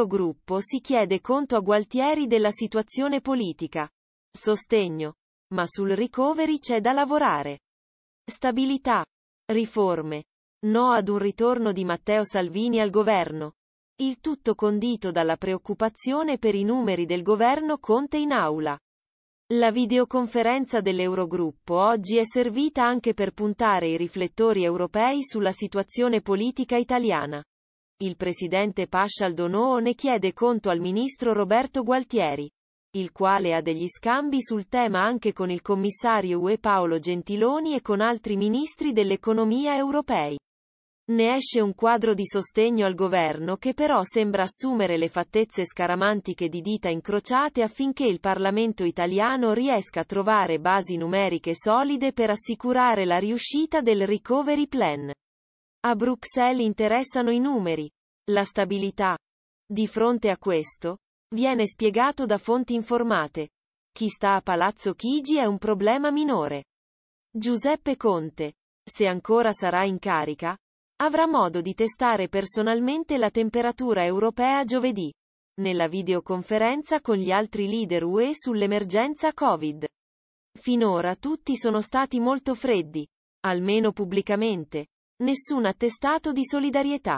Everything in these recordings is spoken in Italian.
loro gruppo si chiede conto a Gualtieri della situazione politica. Sostegno. Ma sul recovery c'è da lavorare. Stabilità. Riforme. No ad un ritorno di Matteo Salvini al governo. Il tutto condito dalla preoccupazione per i numeri del governo Conte in aula. La videoconferenza dell'Eurogruppo oggi è servita anche per puntare i riflettori europei sulla situazione politica italiana. Il presidente Pascialdonoo ne chiede conto al ministro Roberto Gualtieri, il quale ha degli scambi sul tema anche con il commissario UE Paolo Gentiloni e con altri ministri dell'economia europei. Ne esce un quadro di sostegno al governo che però sembra assumere le fattezze scaramantiche di dita incrociate affinché il Parlamento italiano riesca a trovare basi numeriche solide per assicurare la riuscita del recovery plan. A Bruxelles interessano i numeri, la stabilità. Di fronte a questo, viene spiegato da fonti informate. Chi sta a Palazzo Chigi è un problema minore. Giuseppe Conte, se ancora sarà in carica, avrà modo di testare personalmente la temperatura europea giovedì, nella videoconferenza con gli altri leader UE sull'emergenza Covid. Finora tutti sono stati molto freddi, almeno pubblicamente, nessun attestato di solidarietà.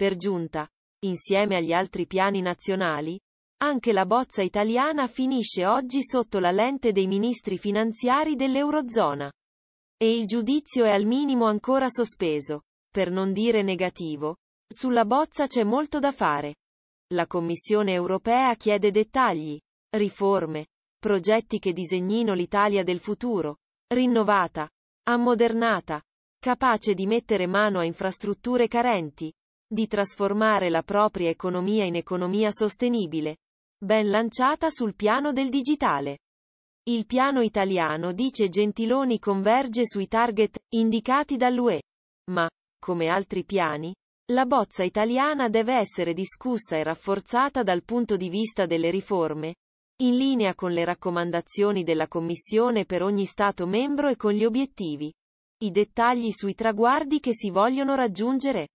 Per giunta, insieme agli altri piani nazionali, anche la bozza italiana finisce oggi sotto la lente dei ministri finanziari dell'Eurozona. E il giudizio è al minimo ancora sospeso, per non dire negativo. Sulla bozza c'è molto da fare. La Commissione europea chiede dettagli, riforme, progetti che disegnino l'Italia del futuro, rinnovata, ammodernata, capace di mettere mano a infrastrutture carenti, di trasformare la propria economia in economia sostenibile, ben lanciata sul piano del digitale. Il piano italiano dice Gentiloni converge sui target indicati dall'UE, ma, come altri piani, la bozza italiana deve essere discussa e rafforzata dal punto di vista delle riforme, in linea con le raccomandazioni della Commissione per ogni Stato membro e con gli obiettivi. I dettagli sui traguardi che si vogliono raggiungere.